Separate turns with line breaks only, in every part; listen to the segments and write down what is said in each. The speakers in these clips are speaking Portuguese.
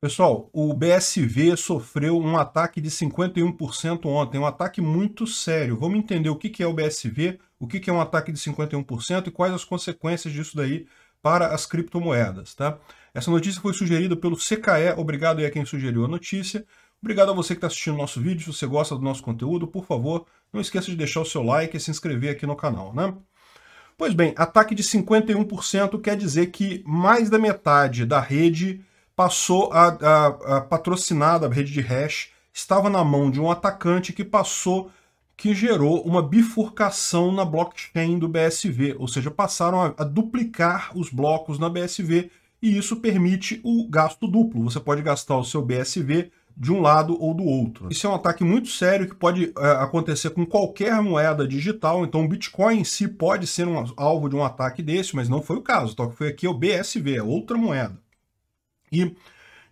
Pessoal, o BSV sofreu um ataque de 51% ontem, um ataque muito sério. Vamos entender o que é o BSV, o que é um ataque de 51% e quais as consequências disso daí para as criptomoedas. Tá? Essa notícia foi sugerida pelo CKE, obrigado aí a quem sugeriu a notícia. Obrigado a você que está assistindo o nosso vídeo, se você gosta do nosso conteúdo, por favor, não esqueça de deixar o seu like e se inscrever aqui no canal. Né? Pois bem, ataque de 51% quer dizer que mais da metade da rede passou a, a, a patrocinar a rede de hash, estava na mão de um atacante que passou, que gerou uma bifurcação na blockchain do BSV, ou seja, passaram a, a duplicar os blocos na BSV e isso permite o gasto duplo. Você pode gastar o seu BSV de um lado ou do outro. Isso é um ataque muito sério que pode é, acontecer com qualquer moeda digital, então o Bitcoin em si pode ser um alvo de um ataque desse, mas não foi o caso. Então, que foi aqui é o BSV, é outra moeda. E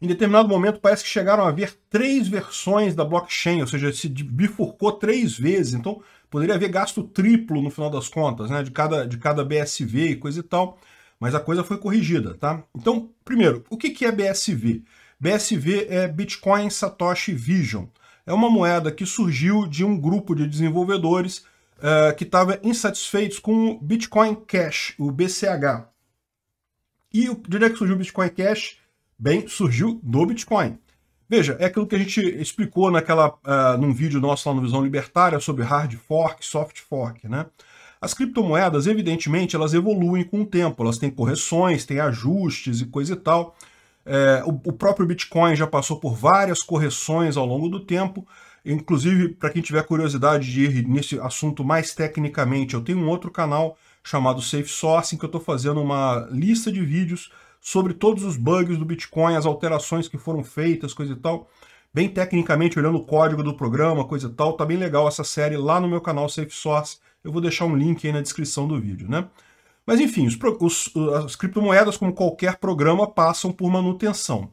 em determinado momento parece que chegaram a haver três versões da blockchain, ou seja, se bifurcou três vezes. Então poderia haver gasto triplo no final das contas, né, de cada, de cada BSV e coisa e tal. Mas a coisa foi corrigida, tá? Então, primeiro, o que, que é BSV? BSV é Bitcoin Satoshi Vision. É uma moeda que surgiu de um grupo de desenvolvedores uh, que estava insatisfeitos com o Bitcoin Cash, o BCH. E o, de onde é que surgiu o Bitcoin Cash? bem surgiu do Bitcoin. Veja, é aquilo que a gente explicou naquela, uh, num vídeo nosso lá no Visão Libertária sobre hard fork, soft fork, né? As criptomoedas, evidentemente, elas evoluem com o tempo, elas têm correções, têm ajustes e coisa e tal. É, o, o, próprio Bitcoin já passou por várias correções ao longo do tempo. Inclusive, para quem tiver curiosidade de ir nesse assunto mais tecnicamente, eu tenho um outro canal chamado Safe Sourcing que eu estou fazendo uma lista de vídeos sobre todos os bugs do Bitcoin, as alterações que foram feitas, coisa e tal. Bem tecnicamente, olhando o código do programa, coisa e tal. Tá bem legal essa série lá no meu canal Safe Source. Eu vou deixar um link aí na descrição do vídeo, né? Mas enfim, os, os, as criptomoedas, como qualquer programa, passam por manutenção.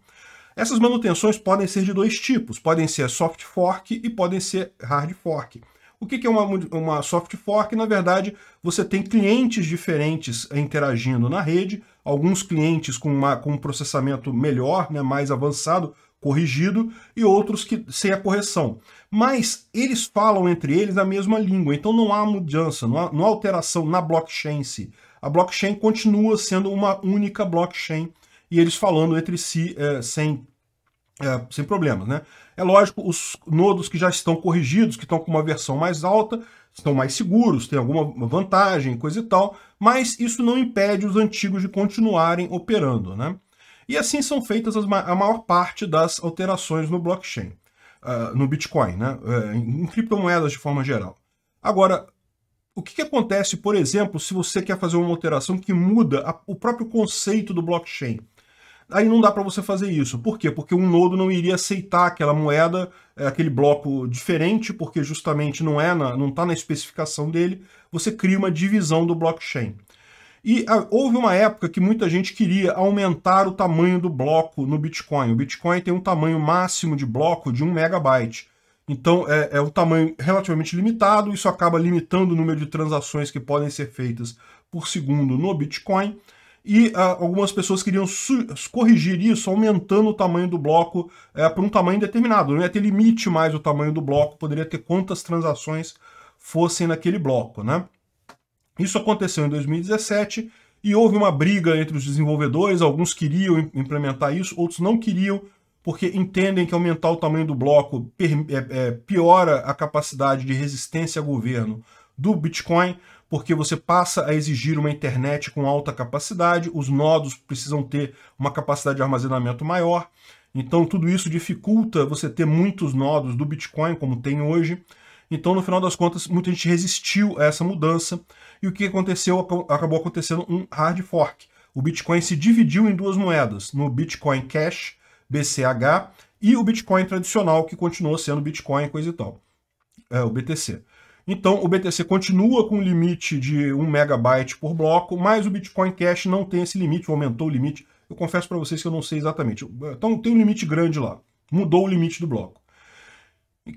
Essas manutenções podem ser de dois tipos, podem ser soft fork e podem ser hard fork. O que é uma, uma soft fork? Na verdade, você tem clientes diferentes interagindo na rede, alguns clientes com, uma, com um processamento melhor, né, mais avançado, corrigido, e outros que sem a correção. Mas eles falam entre eles a mesma língua, então não há mudança, não há, não há alteração na blockchain se. A blockchain continua sendo uma única blockchain e eles falando entre si é, sem, é, sem problemas. Né? É lógico, os nodos que já estão corrigidos, que estão com uma versão mais alta, estão mais seguros, têm alguma vantagem, coisa e tal, mas isso não impede os antigos de continuarem operando, né? E assim são feitas a maior parte das alterações no blockchain, uh, no Bitcoin, né? Uh, em criptomoedas de forma geral. Agora, o que, que, acontece, por exemplo, se você quer fazer uma alteração que muda a, o próprio conceito do blockchain? Aí não dá para você fazer isso. Por quê? Porque um nodo não iria aceitar aquela moeda, eh, aquele bloco diferente, porque justamente não é na, não está na especificação dele. Você cria uma divisão do blockchain. E ah, houve uma época que muita gente queria aumentar o tamanho do bloco no Bitcoin. O Bitcoin tem um tamanho máximo de bloco de 1 megabyte. Então é, é um tamanho relativamente limitado, isso acaba limitando o número de transações que podem ser feitas por segundo no Bitcoin e ah, algumas pessoas queriam corrigir isso aumentando o tamanho do bloco eh, para um tamanho determinado. Não ia ter limite mais o tamanho do bloco, poderia ter quantas transações fossem naquele bloco. Né? Isso aconteceu em 2017 e houve uma briga entre os desenvolvedores, alguns queriam implementar isso, outros não queriam, porque entendem que aumentar o tamanho do bloco é, é, piora a capacidade de resistência a governo do Bitcoin, porque você passa a exigir uma internet com alta capacidade, os nodos precisam ter uma capacidade de armazenamento maior. Então tudo isso dificulta você ter muitos nodos do Bitcoin como tem hoje. Então, no final das contas, muita gente resistiu a essa mudança. E o que aconteceu? Acabou acontecendo um hard fork. O Bitcoin se dividiu em duas moedas, no Bitcoin Cash, BCH, e o Bitcoin tradicional, que continuou sendo Bitcoin, coisa e tal, é, o BTC. Então, o BTC continua com um limite de 1 megabyte por bloco, mas o Bitcoin Cash não tem esse limite, aumentou o limite. Eu confesso para vocês que eu não sei exatamente. Então, tem um limite grande lá. Mudou o limite do bloco.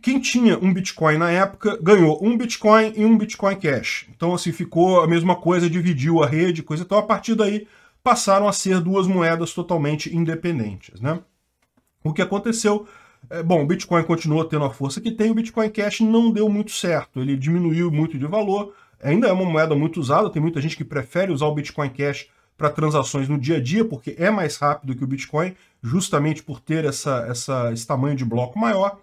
Quem tinha um Bitcoin na época ganhou um Bitcoin e um Bitcoin Cash. Então, assim, ficou a mesma coisa, dividiu a rede, coisa Então, a partir daí, passaram a ser duas moedas totalmente independentes, né? O que aconteceu é, bom, o Bitcoin continua tendo a força que tem, o Bitcoin Cash não deu muito certo, ele diminuiu muito de valor, ainda é uma moeda muito usada, tem muita gente que prefere usar o Bitcoin Cash para transações no dia a dia, porque é mais rápido que o Bitcoin, justamente por ter essa, essa, esse tamanho de bloco maior.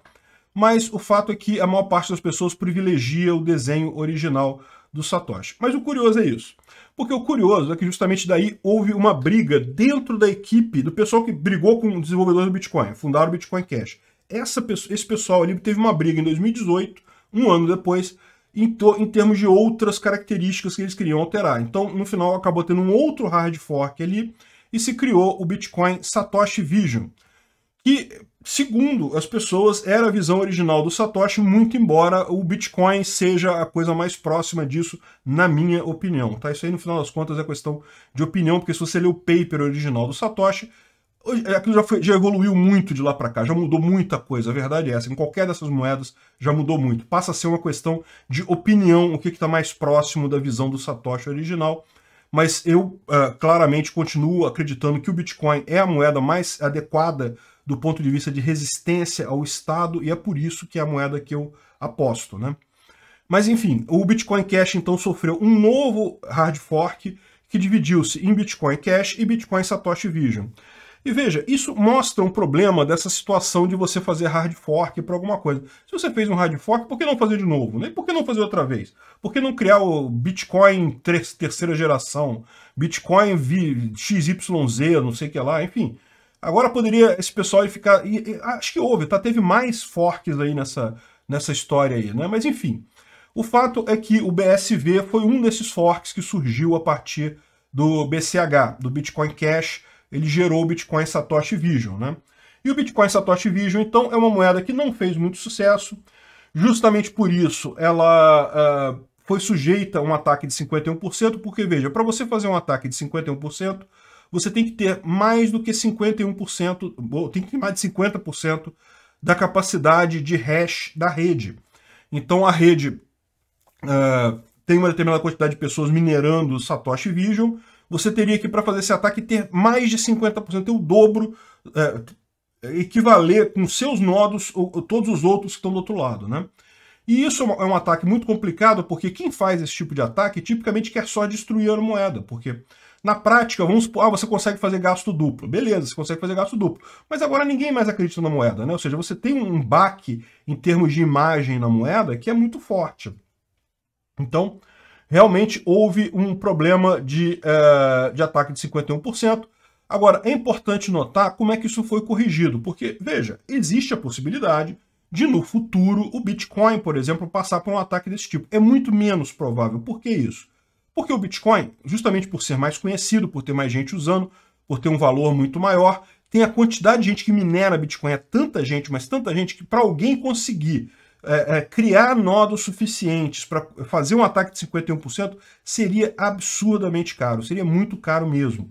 Mas o fato é que a maior parte das pessoas privilegia o desenho original do Satoshi. Mas o curioso é isso. Porque o curioso é que justamente daí houve uma briga dentro da equipe do pessoal que brigou com os desenvolvedor do Bitcoin, fundaram o Bitcoin Cash essa, esse pessoal ali teve uma briga em 2018, um ano depois, em, em, termos de outras características que eles queriam alterar. Então, no final, acabou tendo um outro hard fork ali e se criou o Bitcoin Satoshi Vision, que, segundo as pessoas, era a visão original do Satoshi, muito embora o Bitcoin seja a coisa mais próxima disso, na minha opinião. Tá? Isso aí, no final das contas, é questão de opinião, porque se você ler o paper original do Satoshi, aquilo é já, foi, já evoluiu muito de lá para cá, já mudou muita coisa. A verdade é essa. Em qualquer dessas moedas já mudou muito. Passa a ser uma questão de opinião, o que está mais próximo da visão do Satoshi original. Mas eu uh, claramente continuo acreditando que o Bitcoin é a moeda mais adequada do ponto de vista de resistência ao Estado e é por isso que é a moeda que eu aposto, né? Mas enfim, o Bitcoin Cash então sofreu um novo hard fork que dividiu-se em Bitcoin Cash e Bitcoin Satoshi Vision. E veja, isso mostra um problema dessa situação de você fazer hard fork para alguma coisa. Se você fez um hard fork, por que não fazer de novo? Né? Por que não fazer outra vez? Por que não criar o Bitcoin ter terceira geração? Bitcoin XYZ, não sei o que lá, enfim. Agora poderia esse pessoal ficar... E, e, acho que houve, tá? Teve mais forks aí nessa, nessa história aí, né? Mas enfim, o fato é que o BSV foi um desses forks que surgiu a partir do BCH, do Bitcoin Cash, ele gerou o Bitcoin Satoshi Vision, né? E o Bitcoin Satoshi Vision, então, é uma moeda que não fez muito sucesso. Justamente por isso, ela uh, foi sujeita a um ataque de 51%, porque, veja, para você fazer um ataque de 51%, você tem que ter mais do que 51%, tem que ter mais de 50% da capacidade de hash da rede. Então, a rede uh, tem uma determinada quantidade de pessoas minerando o Satoshi Vision, você teria que, para fazer esse ataque, ter mais de 50%, ter o dobro, é, equivaler com seus nodos ou, ou todos os outros que estão do outro lado, né? E isso é, é um ataque muito complicado, porque quem faz esse tipo de ataque tipicamente quer só destruir a moeda, porque na prática, vamos supor, ah, você consegue fazer gasto duplo. Beleza, você consegue fazer gasto duplo. Mas agora ninguém mais acredita na moeda, né? Ou seja, você tem um baque em termos de imagem na moeda que é muito forte. Então, realmente houve um problema de, é, de ataque de 51%. Agora, é importante notar como é que isso foi corrigido, porque, veja, existe a possibilidade de, no futuro, o Bitcoin, por exemplo, passar por um ataque desse tipo. É muito menos provável. Por que isso? Porque o Bitcoin, justamente por ser mais conhecido, por ter mais gente usando, por ter um valor muito maior, tem a quantidade de gente que minera Bitcoin, é tanta gente, mas tanta gente que para alguém conseguir é, é, criar nodos suficientes para fazer um ataque de 51% seria absurdamente caro, seria muito caro mesmo.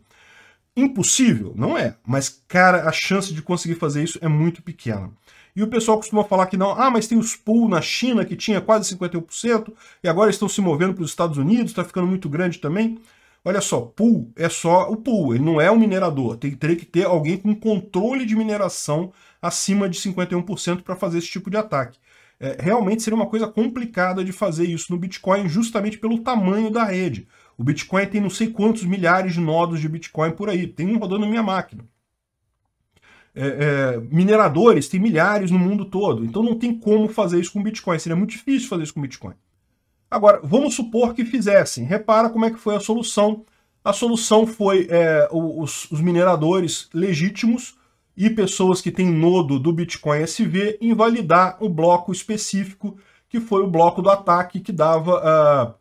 Impossível? Não é, mas cara, a chance de conseguir fazer isso é muito pequena. E o pessoal costuma falar que não, ah, mas tem os pool na China que tinha quase 51% e agora estão se movendo para os Estados Unidos, está ficando muito grande também. Olha só, pool é só o pool, ele não é um minerador, tem, teria que ter alguém com controle de mineração acima de 51% para fazer esse tipo de ataque é, realmente seria uma coisa complicada de fazer isso no Bitcoin, justamente pelo tamanho da rede. O Bitcoin tem não sei quantos milhares de nodos de Bitcoin por aí, tem um rodando na minha máquina. É, é, mineradores, tem milhares no mundo todo. Então não tem como fazer isso com Bitcoin. Seria muito difícil fazer isso com Bitcoin. Agora, vamos supor que fizessem. Repara como é que foi a solução. A solução foi é, os, os, mineradores legítimos e pessoas que têm nodo do Bitcoin SV invalidar o bloco específico, que foi o bloco do ataque que dava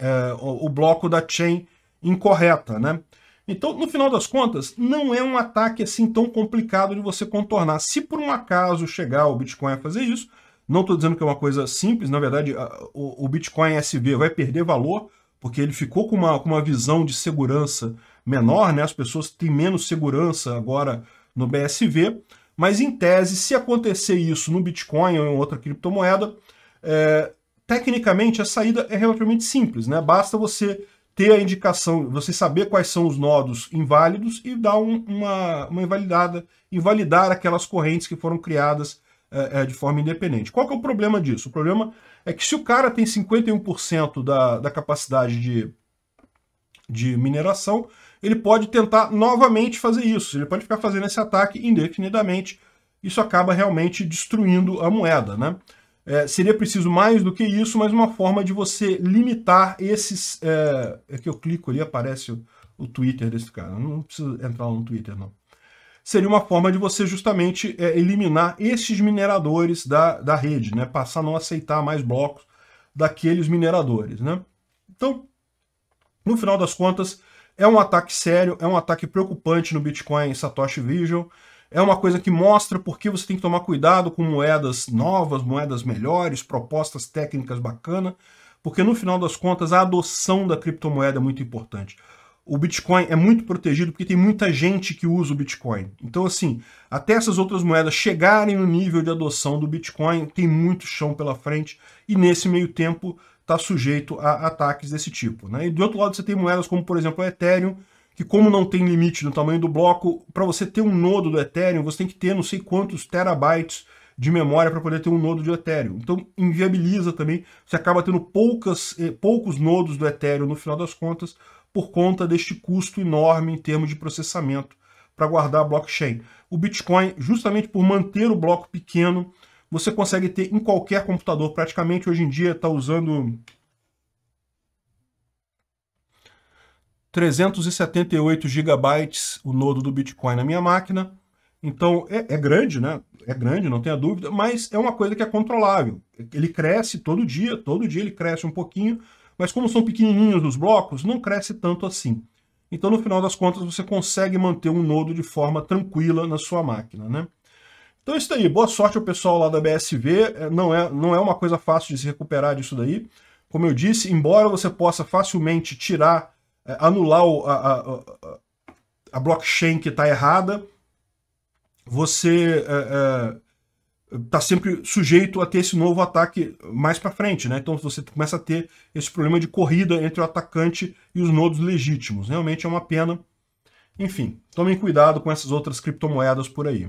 uh, uh, o bloco da chain incorreta, né? Então, no final das contas, não é um ataque assim tão complicado de você contornar. Se por um acaso chegar o Bitcoin a fazer isso, não estou dizendo que é uma coisa simples, na verdade, ah, o, o Bitcoin SV vai perder valor, porque ele ficou com uma, com uma visão de segurança menor, né? As pessoas têm menos segurança agora no BSV, mas em tese, se acontecer isso no Bitcoin ou em outra criptomoeda, é, tecnicamente a saída é relativamente simples, né? Basta você ter a indicação, você saber quais são os nodos inválidos e dar um, uma, uma invalidada, invalidar aquelas correntes que foram criadas é, é de forma independente. Qual que é o problema disso? O problema é que se o cara tem 51% da, da capacidade de, de mineração, ele pode tentar novamente fazer isso. Ele pode ficar fazendo esse ataque indefinidamente. Isso acaba realmente destruindo a moeda, né? É, seria preciso mais do que isso, mas uma forma de você limitar esses... É, é que eu clico ali, aparece o, o Twitter desse cara. não preciso entrar no Twitter, não. Seria uma forma de você justamente é, eliminar esses mineradores da, da rede, né? Passar a não aceitar mais blocos daqueles mineradores, né? Então, no final das contas, é um ataque sério, é um ataque preocupante no Bitcoin Satoshi Vision. É uma coisa que mostra por que você tem que tomar cuidado com moedas novas, moedas melhores, propostas técnicas bacanas, porque no final das contas a adoção da criptomoeda é muito importante. O Bitcoin é muito protegido porque tem muita gente que usa o Bitcoin. Então, assim, até essas outras moedas chegarem no nível de adoção do Bitcoin, tem muito chão pela frente. E nesse meio tempo, está sujeito a ataques desse tipo. Né? E do outro lado você tem moedas como, por exemplo, o Ethereum, que como não tem limite no tamanho do bloco, para você ter um nodo do Ethereum, você tem que ter não sei quantos terabytes de memória para poder ter um nodo de Ethereum. Então inviabiliza também, você acaba tendo poucas, eh, poucos nodos do Ethereum no final das contas, por conta deste custo enorme em termos de processamento para guardar a blockchain. O Bitcoin, justamente por manter o bloco pequeno, você consegue ter em qualquer computador. Praticamente hoje em dia está usando 378 gigabytes o nodo do Bitcoin na minha máquina. Então é, é, grande, né? É grande, não tenha dúvida, mas é uma coisa que é controlável. Ele cresce todo dia, todo dia ele cresce um pouquinho, mas como são pequenininhos os blocos, não cresce tanto assim. Então no final das contas você consegue manter um nodo de forma tranquila na sua máquina, né? Então é isso daí. Boa sorte ao pessoal lá da BSV. É, não é, não é uma coisa fácil de se recuperar disso daí. Como eu disse, embora você possa facilmente tirar, é, anular o, a, a, a, blockchain que está errada, você está é, é, tá sempre sujeito a ter esse novo ataque mais para frente. Né? Então você começa a ter esse problema de corrida entre o atacante e os nodos legítimos. Realmente é uma pena. Enfim, tomem cuidado com essas outras criptomoedas por aí.